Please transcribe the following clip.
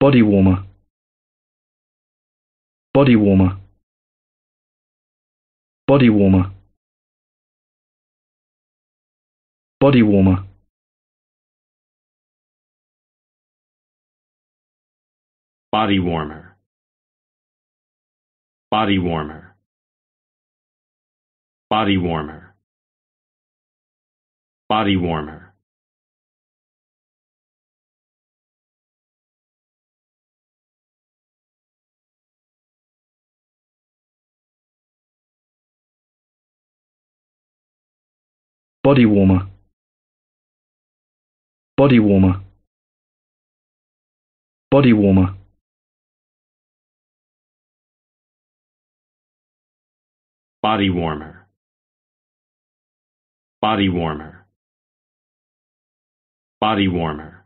Body Body warmer. warmer. Body warmer. Body warmer. Body warmer. Body warmer. Body warmer. Body warmer. Body warmer. Body warmer. Body warmer. Body warmer. Body warmer. Body warmer.